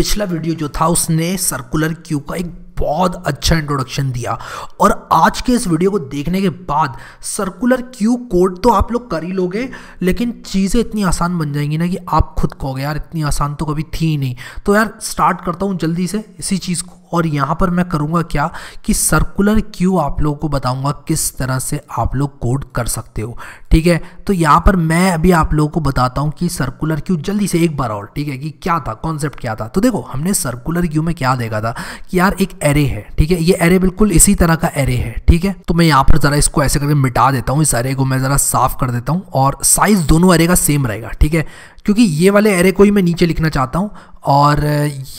पिछला वीडियो जो था उसने सर्कुलर क्यू का एक बहुत अच्छा इंट्रोडक्शन दिया और आज के इस वीडियो को देखने के बाद सर्कुलर क्यू कोड तो आप लोग कर ही लोगे लेकिन चीज़ें इतनी आसान बन जाएंगी ना कि आप खुद कहोगे यार इतनी आसान तो कभी थी ही नहीं तो यार स्टार्ट करता हूँ जल्दी से इसी चीज़ को और यहाँ पर मैं करूँगा क्या कि सर्कुलर क्यू आप लोगों को बताऊँगा किस तरह से आप लोग कोड कर सकते हो ठीक है तो यहाँ पर मैं अभी आप लोगों को बताता हूँ कि सर्कुलर क्यू जल्दी से एक बार और ठीक है कि क्या था कॉन्सेप्ट क्या था तो देखो हमने सर्कुलर क्यू में क्या देखा था कि यार एक एरे है ठीक है ये एरे बिल्कुल इसी तरह का एरे है ठीक है तो मैं यहाँ पर ज़रा इसको ऐसे करके मिटा देता हूँ इस एरे को मैं ज़रा साफ कर देता हूँ और साइज़ दोनों एरे का सेम रहेगा ठीक है क्योंकि ये वाले एरे को ही मैं नीचे लिखना चाहता हूँ और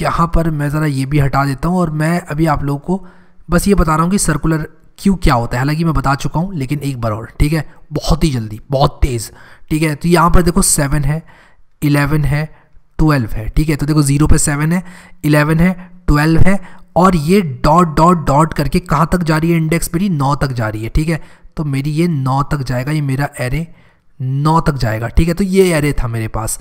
यहाँ पर मैं ज़रा ये भी हटा देता हूँ और मैं अभी आप लोगों को बस ये बता रहा हूँ कि सर्कुलर क्यू क्या होता है हालांकि मैं बता चुका हूँ लेकिन एक बार और ठीक है बहुत ही जल्दी बहुत तेज़ ठीक है तो यहाँ पर देखो सेवन है इलेवन है ट्वेल्व है ठीक है तो देखो ज़ीरो पे सेवन है इलेवन है ट्वेल्व है और ये डॉट डॉट डॉट करके कहाँ तक जा रही है इंडेक्स मेरी नौ तक जा रही है ठीक है तो मेरी ये नौ तक जाएगा ये मेरा एरे नौ तक जाएगा ठीक है तो ये एरे था मेरे पास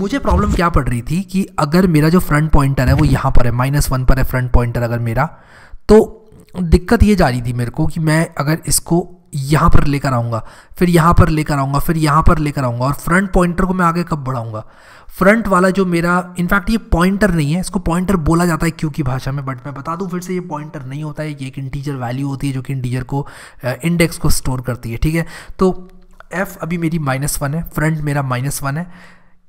मुझे प्रॉब्लम क्या पड़ रही थी कि अगर मेरा जो फ्रंट पॉइंटर है वो यहाँ पर है माइनस वन पर है फ्रंट पॉइंटर अगर मेरा तो दिक्कत ये जा रही थी मेरे को कि मैं अगर इसको यहाँ पर लेकर आऊँगा फिर यहाँ पर लेकर आऊँगा फिर यहाँ पर लेकर आऊँगा और फ्रंट पॉइंटर को मैं आगे कब बढ़ाऊँगा फ्रंट वाला जो मेरा इनफैक्ट ये पॉइंटर नहीं है इसको पॉइंटर बोला जाता है क्यू की भाषा में बट मैं बता दूँ फिर से ये पॉइंटर नहीं होता है ये एक इंटीजर वैल्यू होती है जो कि इंटीजर को इंडेक्स को स्टोर करती है ठीक है तो एफ अभी मेरी माइनस वन है फ्रंट मेरा माइनस वन है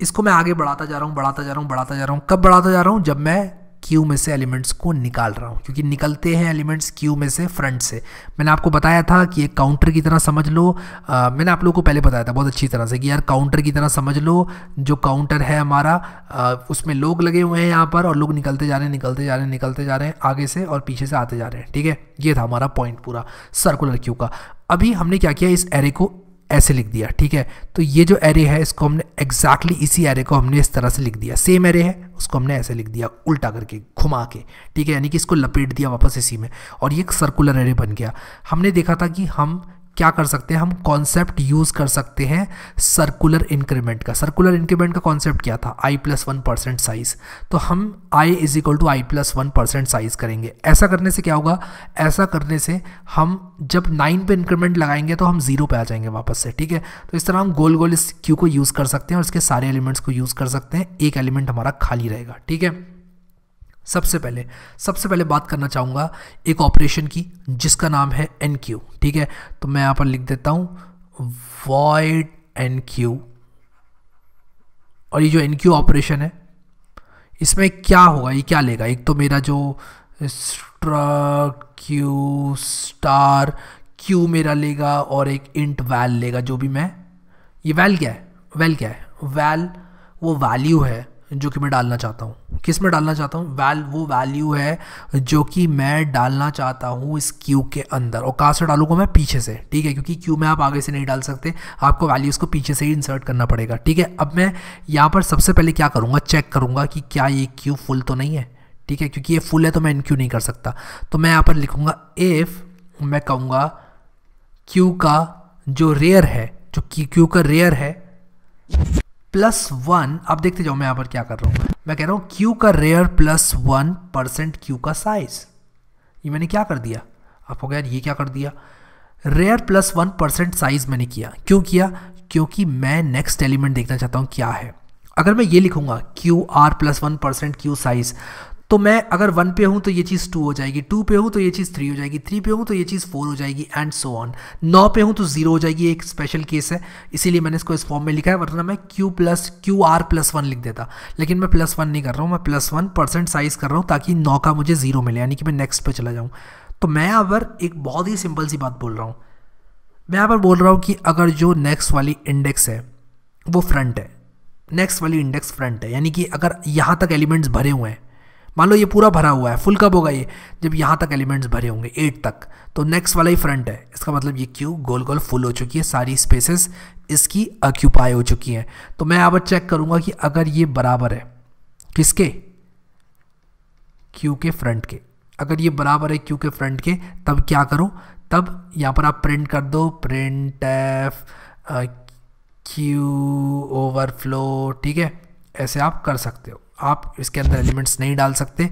इसको मैं आगे बढ़ाता जा रहा हूँ बढ़ाता जा रहा हूँ बढ़ाता जा रहा हूँ कब बढ़ाता जा रहा हूँ जब मैं क्यू में से एलिमेंट्स को निकाल रहा हूँ क्योंकि निकलते हैं एलिमेंट्स क्यू में से फ्रंट से मैंने आपको बताया था कि एक काउंटर की तरह समझ लो आ, मैंने आप लोगों को पहले बताया था बहुत अच्छी तरह से कि यार काउंटर की तरह समझ लो जो काउंटर है हमारा आ, उसमें लोग लगे हुए हैं यहाँ पर और लोग निकलते जा रहे हैं निकलते जा रहे हैं निकलते जा रहे हैं आगे से और पीछे से आते जा रहे हैं ठीक है ये था हमारा पॉइंट पूरा सर्कुलर क्यू का अभी हमने क्या किया इस एरे को ऐसे लिख दिया ठीक है तो ये जो एरे है इसको हमने एग्जैक्टली exactly इसी एरे को हमने इस तरह से लिख दिया सेम एरे है उसको हमने ऐसे लिख दिया उल्टा करके घुमा के ठीक है यानी कि इसको लपेट दिया वापस इसी में और ये एक सर्कुलर एरे बन गया हमने देखा था कि हम क्या कर सकते हैं हम कॉन्सेप्ट यूज़ कर सकते हैं सर्कुलर इंक्रीमेंट का सर्कुलर इंक्रीमेंट का कॉन्सेप्ट क्या था I plus one percent size तो हम I is equal to I plus one percent size करेंगे ऐसा करने से क्या होगा ऐसा करने से हम जब नाइन पे इंक्रीमेंट लगाएंगे तो हम जीरो पे आ जाएंगे वापस से ठीक है तो इस तरह हम गोल गोल इस क्यू को यूज़ कर सकते हैं और इसके सारे एलिमेंट्स को यूज़ कर सकते हैं एक एलिमेंट हमारा खाली रहेगा ठीक है सबसे पहले सबसे पहले बात करना चाहूँगा एक ऑपरेशन की जिसका नाम है एन क्यू ठीक है तो मैं यहाँ पर लिख देता हूँ वॉइड एन क्यू और ये जो एन क्यू ऑपरेशन है इसमें क्या होगा ये क्या लेगा एक तो मेरा जो क्यू स्टार क्यू मेरा लेगा और एक इंट वैल लेगा जो भी मैं ये वैल क्या है वैल क्या है वैल वो वैल्यू है जो कि मैं डालना चाहता हूँ किस में डालना चाहता हूँ वैल वो वैल्यू है जो कि मैं डालना चाहता हूँ इस क्यू के अंदर और कहाँ से डालूंगा मैं पीछे से ठीक है क्योंकि क्यू में आप आगे से नहीं डाल सकते आपको वैल्यूज़ को पीछे से ही इंसर्ट करना पड़ेगा ठीक है अब मैं यहाँ पर सबसे पहले क्या करूँगा चेक करूँगा कि क्या ये क्यू फुल तो नहीं है ठीक है क्योंकि ये फुल है तो मैं इनक्यू नहीं कर सकता तो मैं यहाँ पर लिखूँगा इफ़ मैं कहूँगा क्यू का जो रेयर है जो क्यू का रेयर है प्लस वन आप देखते जाओ मैं यहां पर क्या कर रहा हूं मैं कह रहा हूं क्यू का rear plus one percent queue का साइज ये मैंने क्या कर दिया आपको यार ये क्या कर दिया rear plus one percent size मैंने किया क्यों किया क्योंकि मैं नेक्स्ट एलिमेंट देखना चाहता हूं क्या है अगर मैं ये लिखूंगा Q R plus one percent Q size तो मैं अगर वन पे हूँ तो ये चीज़ टू हो जाएगी टू पे हूँ तो ये चीज़ थ्री हो जाएगी थ्री पे हूँ तो ये चीज़ फोर हो जाएगी एंड सो ऑन नौ पे हूँ तो जीरो हो जाएगी एक स्पेशल केस है इसीलिए मैंने इसको इस फॉर्म में लिखा है वरना मैं Q plus Q R plus one लिख देता लेकिन मैं प्लस वन नहीं कर रहा हूँ मैं प्लस वन परसेंट साइज़ कर रहा हूँ ताकि नौ का मुझे जीरो मिले यानी कि मैं नेक्स्ट पे चला जाऊँ तो मैं यहाँ पर एक बहुत ही सिंपल सी बात बोल रहा हूँ मैं यहाँ पर बोल रहा हूँ कि अगर जो नेक्स्ट वाली इंडेक्स है वो फ्रंट है नेक्स्ट वाली इंडेक्स फ्रंट है यानी कि अगर यहाँ तक एलिमेंट्स भरे हुए हैं मान लो ये पूरा भरा हुआ है फुल कब होगा ये जब यहाँ तक एलिमेंट्स भरे होंगे एट तक तो नेक्स्ट वाला ही फ्रंट है इसका मतलब ये क्यू गोल गोल फुल हो चुकी है सारी स्पेसेस इसकी अक्यूपाई हो चुकी हैं तो मैं यहाँ पर चेक करूँगा कि अगर ये बराबर है किसके क्यू के फ्रंट के अगर ये बराबर है क्यू के फ्रंट के तब क्या करूँ तब यहाँ पर आप प्रिंट कर दो प्रिंट एफ क्यू ओवरफ्लो ठीक है ऐसे आप कर सकते हो आप इसके अंदर एलिमेंट्स नहीं डाल सकते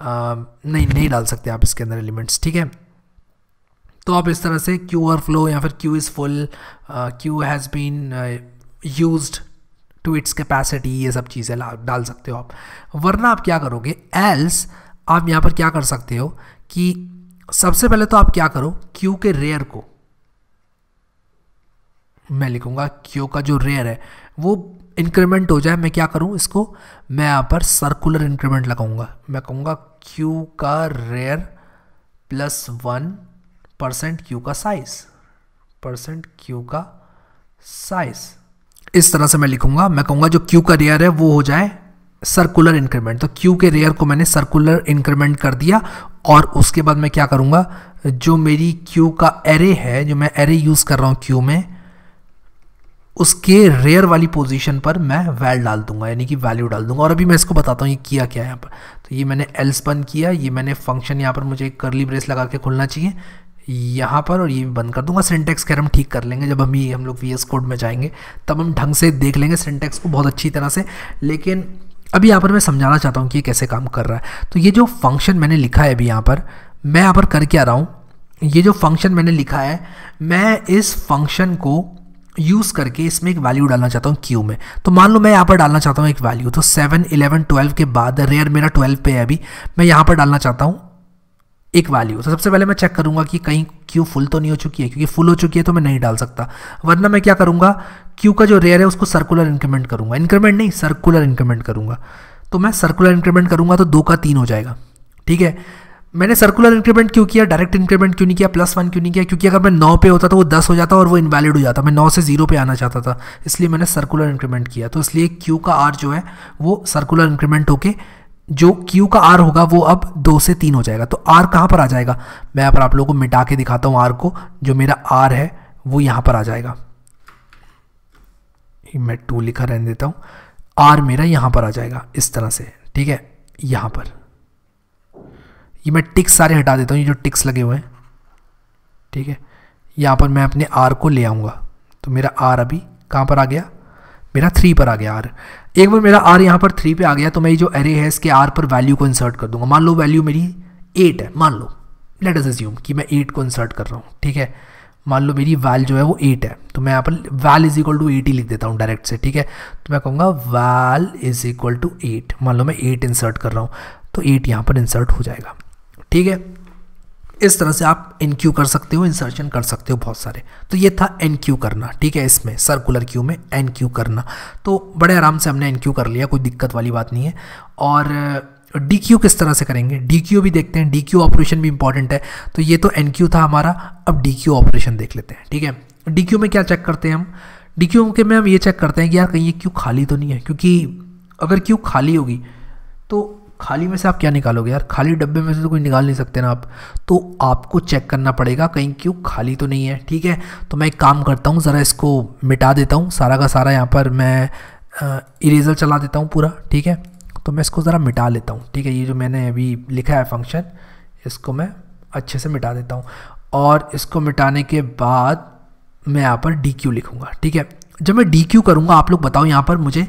आ, नहीं नहीं डाल सकते आप इसके अंदर एलिमेंट्स ठीक है तो आप इस तरह से क्यू और फ्लो या फिर queue is full queue has been use to its capacity ये सब चीज़ें डाल सकते हो आप वरना आप क्या करोगे एल्स आप यहाँ पर क्या कर सकते हो कि सबसे पहले तो आप क्या करो क्यू के रेयर को मैं लिखूंगा क्यू का जो रेयर है वो इंक्रीमेंट हो जाए मैं क्या करूँ इसको मैं यहाँ पर सर्कुलर इंक्रीमेंट लगाऊंगा मैं कहूँगा क्यू का rear plus one percent queue का साइज परसेंट क्यू का साइज इस तरह से मैं लिखूंगा मैं कहूँगा जो क्यू का रेयर है वो हो जाए सर्कुलर इंक्रीमेंट तो क्यू के रेयर को मैंने सर्कुलर इंक्रीमेंट कर दिया और उसके बाद मैं क्या करूँगा जो मेरी क्यू का एरे है जो मैं एरे यूज़ कर रहा हूँ क्यू में उसके रेयर वाली पोजीशन पर मैं वैल डाल दूंगा यानी कि वैल्यू डाल दूंगा और अभी मैं इसको बताता हूँ ये किया क्या है यहाँ पर तो ये मैंने एल्स बंद किया ये मैंने फंक्शन यहाँ पर मुझे एक करली ब्रेस लगा के खोलना चाहिए यहाँ पर और ये भी बंद कर दूंगा सिंटेक्स कैर हम ठीक कर लेंगे जब हम ये हम लोग वी कोड में जाएंगे तब हम ढंग से देख लेंगे सिंटेक्स को बहुत अच्छी तरह से लेकिन अभी यहाँ पर मैं समझाना चाहता हूँ कि ये कैसे काम कर रहा है तो ये जो फंक्शन मैंने लिखा है अभी यहाँ पर मैं यहाँ पर करके आ रहा हूँ ये जो फंक्शन मैंने लिखा है मैं इस फंक्शन को यूज़ करके इसमें एक वैल्यू डालना चाहता हूँ क्यू में तो मान लो मैं यहाँ पर डालना चाहता हूँ एक वैल्यू तो सेवन इलेवन ट्वेल्व के बाद रेयर मेरा ट्वेल्व पे है अभी मैं यहाँ पर डालना चाहता हूँ एक वैल्यू तो सबसे पहले मैं चेक करूँगा कि कहीं क्यू फुल तो नहीं हो चुकी है क्योंकि फुल हो चुकी है तो मैं नहीं डाल सकता वरना मैं क्या करूँगा क्यू का जो रेयर है उसको सर्कुलर इंक्रीमेंट करूँगा इंक्रीमेंट नहीं सर्कुलर इंक्रीमेंट करूँगा तो मैं सर्कुलर इंक्रीमेंट करूँगा तो दो का तीन हो जाएगा ठीक है मैंने सर्कुलर इंक्रीमेंट क्यों किया डायरेक्ट इंक्रीमेंट क्यों नहीं किया प्लस वन क्यों नहीं किया क्योंकि अगर मैं नौ पे होता तो वो दस हो जाता और वो इनवैलिड हो जाता मैं नौ से जीरो पे आना चाहता था इसलिए मैंने सर्कुलर इंक्रीमेंट किया तो इसलिए क्यू का आर जो है वो सर्कुलर इंक्रीमेंट होके जो क्यू का आर होगा वो अब दो से तीन हो जाएगा तो आर कहाँ पर आ जाएगा मैं यहाँ पर आप लोगों को मिटा के दिखाता हूँ आर को जो मेरा आर है वो यहाँ पर आ जाएगा मैं टू लिखा रहने देता हूँ आर मेरा यहाँ पर आ जाएगा इस तरह से ठीक है यहाँ पर ये मैं टिक्स सारे हटा देता हूँ ये जो टिक्स लगे हुए हैं ठीक है यहाँ पर मैं अपने आर को ले आऊँगा तो मेरा आर अभी कहाँ पर आ गया मेरा थ्री पर आ गया आर एक बार मेरा आर यहाँ पर थ्री पे आ गया तो मैं ये जो एरे है इसके आर पर वैल्यू को इंसर्ट कर दूंगा मान लो वैल्यू मेरी एट है मान लो लेट अस अज्यूम कि मैं एट को इंसर्ट कर रहा हूँ ठीक है मान लो मेरी वैल जो है वो एट है तो मैं यहाँ पर val is equal to eight ही लिख देता हूँ डायरेक्ट से ठीक है तो मैं कहूँगा val is equal to eight मान लो मैं एट इंसर्ट कर रहा हूँ तो एट यहाँ पर इंसर्ट हो जाएगा ठीक है इस तरह से आप क्यू कर सकते हो इंसर्शन कर सकते हो बहुत सारे तो ये था एन क्यू करना ठीक है इसमें सर्कुलर क्यू में एन क्यू करना तो बड़े आराम से हमने एन क्यू कर लिया कोई दिक्कत वाली बात नहीं है और डी क्यू किस तरह से करेंगे डी क्यू भी देखते हैं डी क्यू ऑपरेशन भी इंपॉर्टेंट है तो ये तो एन क्यू था हमारा अब डी क्यू ऑपरेशन देख लेते हैं ठीक है डी क्यू में क्या चेक करते हैं हम डी क्यू के में हम ये चेक करते हैं कि यार कहीं ये क्यू खाली तो नहीं है क्योंकि अगर क्यू खाली होगी तो खाली में से आप क्या निकालोगे यार खाली डब्बे में से तो कुछ निकाल नहीं सकते ना आप तो आपको चेक करना पड़ेगा कहीं क्यों खाली तो नहीं है ठीक है तो मैं एक काम करता हूँ ज़रा इसको मिटा देता हूँ सारा का सारा यहाँ पर मैं इरेज़र चला देता हूँ पूरा ठीक है तो मैं इसको ज़रा मिटा लेता हूँ ठीक है ये जो मैंने अभी लिखा है फंक्शन इसको मैं अच्छे से मिटा देता हूँ और इसको मिटाने के बाद मैं यहाँ पर डी क्यू लिखूँगा ठीक है जब मैं डी क्यू करूँगा आप लोग बताओ यहाँ पर मुझे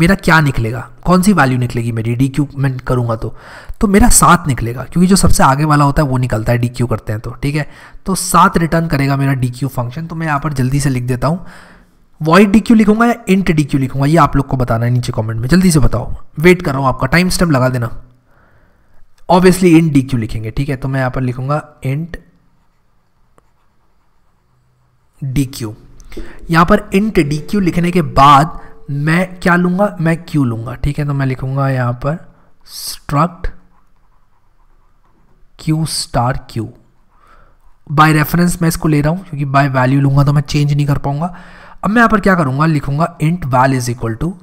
मेरा क्या निकलेगा कौन सी वैल्यू निकलेगी मेरी डी क्यू मैं करूँगा तो तो मेरा सात निकलेगा क्योंकि जो सबसे आगे वाला होता है वो निकलता है डी क्यू करते हैं तो ठीक है तो सात रिटर्न करेगा मेरा डी क्यू फंक्शन तो मैं यहाँ पर जल्दी से लिख देता हूँ वॉइड डी क्यू लिखूंगा या इंट डी क्यू लिखूंगा ये आप लोग को बताना है नीचे कॉमेंट में जल्दी से बताओ वेट कर रहा हूँ आपका टाइम स्टेप लगा देना ऑब्वियसली इंट डी क्यू लिखेंगे ठीक है तो मैं यहाँ पर लिखूंगा इंट डी क्यू यहाँ पर इंट डी क्यू लिखने के बाद मैं क्या लूंगा मैं क्यू लूंगा ठीक है तो मैं लिखूंगा यहां पर struct queue star queue by reference मैं इसको ले रहा हूं क्योंकि बाय वैल्यू लूंगा तो मैं चेंज नहीं कर पाऊंगा अब मैं यहाँ पर क्या करूंगा लिखूंगा int val is equal to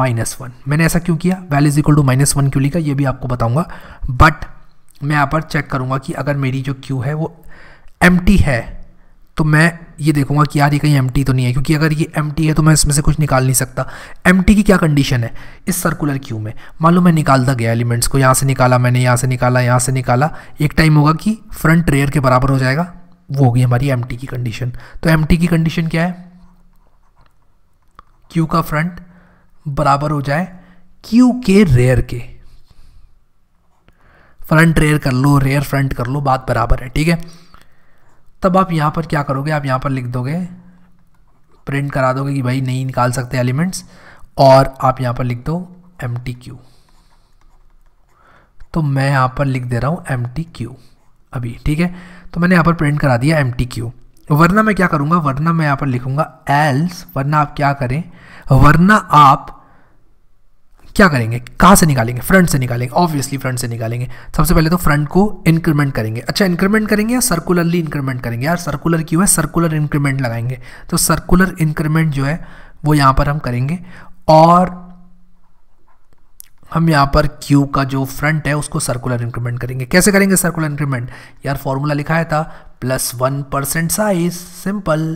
minus one मैंने ऐसा क्यों किया val is equal to minus one क्यों लिखा ये भी आपको बताऊंगा बट मैं यहाँ पर चेक करूंगा कि अगर मेरी जो क्यू है वो एम है तो मैं ये देखूंगा कि यार ये कहीं एम तो नहीं है क्योंकि अगर ये एम है तो मैं इसमें से कुछ निकाल नहीं सकता एम की क्या कंडीशन है इस सर्कुलर क्यू में मान लो मैं निकालता गया एलिमेंट्स को यहाँ से निकाला मैंने यहाँ से निकाला यहाँ से निकाला एक टाइम होगा कि फ्रंट रेयर के बराबर हो जाएगा वो होगी हमारी एम की कंडीशन तो एम की कंडीशन क्या है क्यू का फ्रंट बराबर हो जाए क्यू के रेयर के फ्रंट रेयर कर लो रेयर फ्रंट कर लो बात बराबर है ठीक है तब आप यहाँ पर क्या करोगे आप यहाँ पर लिख दोगे प्रिंट करा दोगे कि भाई नहीं निकाल सकते एलिमेंट्स और आप यहाँ पर लिख दो एम टी क्यू तो मैं यहाँ पर लिख दे रहा हूँ एम टी क्यू अभी ठीक है तो मैंने यहाँ पर प्रिंट करा दिया एम टी क्यू वरना मैं क्या करूँगा वरना मैं यहाँ पर लिखूँगा एल्स वरना आप क्या करें वरना आप क्या करेंगे कहाँ से निकालेंगे फ्रंट से निकालेंगे ऑब्वियसली फ्रंट से निकालेंगे सबसे पहले तो फ्रंट को इंक्रीमेंट करेंगे अच्छा इंक्रीमेंट करेंगे या सर्कुलरली इंक्रीमेंट करेंगे यार सर्कुलर क्यों है सर्कुलर इंक्रीमेंट लगाएंगे तो सर्कुलर इंक्रीमेंट जो है वो यहाँ पर हम करेंगे और हम यहाँ पर क्यू का जो फ्रंट है उसको सर्कुलर इंक्रीमेंट करेंगे कैसे करेंगे सर्कुलर इंक्रीमेंट यार फॉर्मूला लिखाया था plus one percent size simple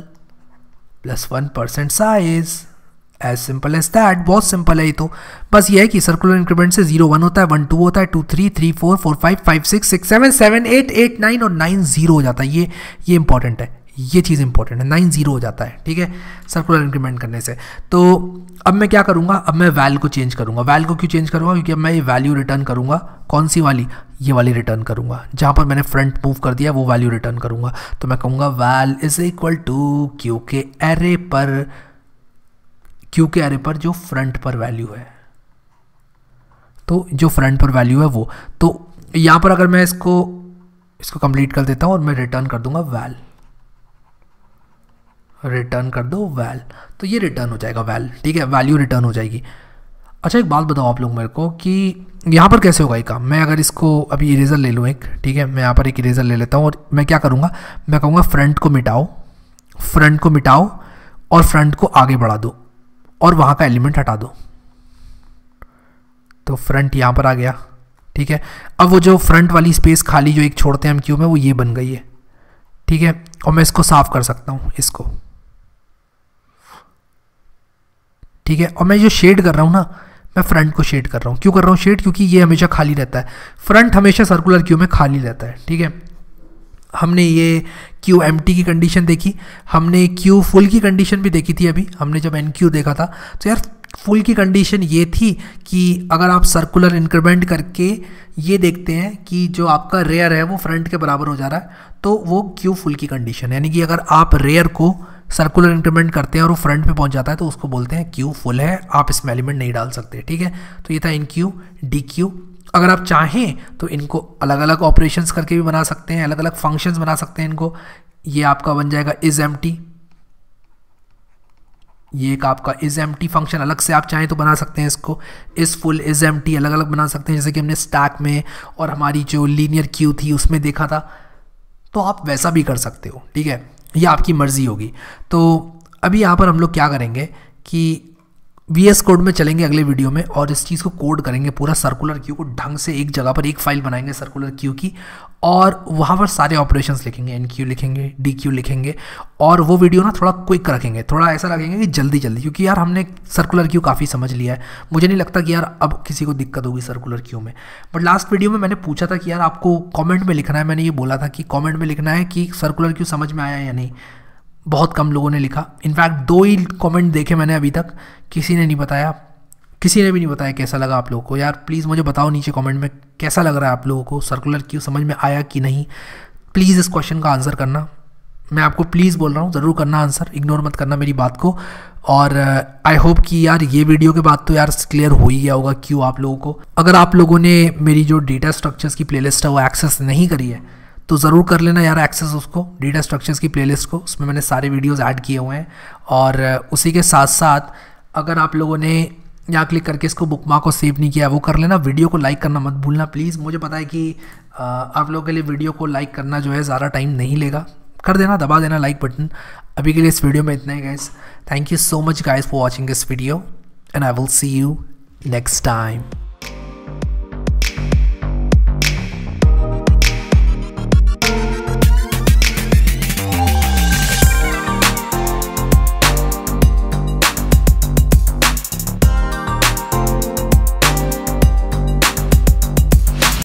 plus one percent size as simple as that बहुत सिंपल है ये तो बस ये है कि सर्कुलर इंक्रीमेंट से जीरो वन होता है वन टू होता है two three three four four five five six six seven seven eight eight nine और नाइन जीरो हो जाता है ये ये इंपॉर्टेंट है ये चीज़ इंपॉर्टेंट है नाइन जीरो हो जाता है ठीक है सर्कुलर इंक्रीमेंट करने से तो अब मैं क्या करूँगा अब मैं वैल को चेंज करूँगा वैल को क्यों चेंज करूँगा क्योंकि अब मैं ये वैल्यू रिटर्न करूँगा कौन सी वाली ये वाली रिटर्न करूँगा जहाँ पर मैंने फ्रंट मूव कर दिया वो वैल्यू रिटर्न करूँगा तो मैं कहूँगा val is equal to queue के एरे पर क्यू के आरे पर जो फ्रंट पर वैल्यू है तो जो फ्रंट पर वैल्यू है वो तो यहाँ पर अगर मैं इसको इसको कंप्लीट कर देता हूँ और मैं रिटर्न कर दूंगा वैल रिटर्न कर दो वैल तो ये रिटर्न हो जाएगा वैल ठीक है वैल्यू रिटर्न हो जाएगी अच्छा एक बात बताओ आप लोग मेरे को कि यहाँ पर कैसे होगा ये काम मैं अगर इसको अभी इरेजर ले लूँ एक ठीक है मैं यहाँ पर एक इरेजर ले लेता हूँ और मैं क्या करूँगा मैं कहूँगा फ्रंट को मिटाओ फ्रंट को मिटाओ और फ्रंट को आगे बढ़ा दो और वहाँ का एलिमेंट हटा दो तो फ्रंट यहाँ पर आ गया ठीक है अब वो जो फ्रंट वाली स्पेस खाली जो एक छोड़ते हैं हम क्यू में वो ये बन गई है ठीक है और मैं इसको साफ़ कर सकता हूँ इसको ठीक है और मैं जो शेड कर रहा हूँ ना मैं फ्रंट को शेड कर रहा हूँ क्यों कर रहा हूँ शेड क्योंकि ये हमेशा खाली रहता है फ्रंट हमेशा सर्कुलर क्यू में खाली रहता है ठीक है हमने ये क्यू एम टी की कंडीशन देखी हमने क्यू फुल की कंडीशन भी देखी थी अभी हमने जब एन क्यू देखा था तो यार फुल की कंडीशन ये थी कि अगर आप सर्कुलर इंक्रीमेंट करके ये देखते हैं कि जो आपका रेयर है वो फ्रंट के बराबर हो जा रहा है तो वो क्यू फुल की कंडीशन यानी कि अगर आप रेयर को सर्कुलर इंक्रीमेंट करते हैं और वो फ्रंट पे पहुंच जाता है तो उसको बोलते हैं क्यू फुल है आप इसमें एलिमेंट नहीं डाल सकते ठीक है तो ये था इन क्यू डी क्यू अगर आप चाहें तो इनको अलग अलग ऑपरेशंस करके भी बना सकते हैं अलग अलग फंक्शंस बना सकते हैं इनको ये आपका बन जाएगा इज एम ये एक आपका इज एम फंक्शन अलग से आप चाहें तो बना सकते हैं इसको इस फुल इज एम अलग अलग बना सकते हैं जैसे कि हमने स्टैक में और हमारी जो लीनियर क्यू थी उसमें देखा था तो आप वैसा भी कर सकते हो ठीक है ये आपकी मर्ज़ी होगी तो अभी यहाँ पर हम लोग क्या करेंगे कि वी एस कोड में चलेंगे अगले वीडियो में और इस चीज़ को कोड करेंगे पूरा सर्कुलर क्यू को ढंग से एक जगह पर एक फाइल बनाएंगे सर्कुलर क्यू की और वहाँ पर सारे ऑपरेशंस लिखेंगे एन क्यू लिखेंगे डी क्यू लिखेंगे और वो वीडियो ना थोड़ा क्विक रखेंगे थोड़ा ऐसा रखेंगे कि जल्दी जल्दी क्योंकि यार हमने सर्कुलर क्यू काफ़ी समझ लिया है मुझे नहीं लगता कि यार अब किसी को दिक्कत होगी सर्कुलर क्यू में बट लास्ट वीडियो में मैंने पूछा था कि यार आपको कॉमेंट में लिखना है मैंने ये बोला था कि कॉमेंट में लिखना है कि सर्कुलर क्यू समझ में आया या नहीं बहुत कम लोगों ने लिखा इनफैक्ट दो ही कमेंट देखे मैंने अभी तक किसी ने नहीं बताया किसी ने भी नहीं बताया कैसा लगा आप लोगों को यार प्लीज़ मुझे बताओ नीचे कमेंट में कैसा लग रहा है आप लोगों को सर्कुलर क्यों समझ में आया कि नहीं प्लीज़ इस क्वेश्चन का आंसर करना मैं आपको प्लीज़ बोल रहा हूँ ज़रूर करना आंसर इग्नोर मत करना मेरी बात को और आई uh, होप कि यार ये वीडियो के बाद तो यार क्लियर हो ही गया होगा क्यों आप लोगों को अगर आप लोगों ने मेरी जो डेटा स्ट्रक्चर्स की प्लेलिस्ट है वो एक्सेस नहीं करी है तो ज़रूर कर लेना यार एक्सेस उसको डेटा स्ट्रक्चर्स की प्लेलिस्ट को उसमें मैंने सारे वीडियोस ऐड किए हुए हैं और उसी के साथ साथ अगर आप लोगों ने यहाँ क्लिक करके इसको बुक को सेव नहीं किया वो कर लेना वीडियो को लाइक करना मत भूलना प्लीज़ मुझे पता है कि आप लोगों के लिए वीडियो को लाइक करना जो है ज़्यादा टाइम नहीं लेगा कर देना दबा देना लाइक बटन अभी के लिए इस वीडियो में इतना ही guys thank you so much guys for watching this video and I will see you next time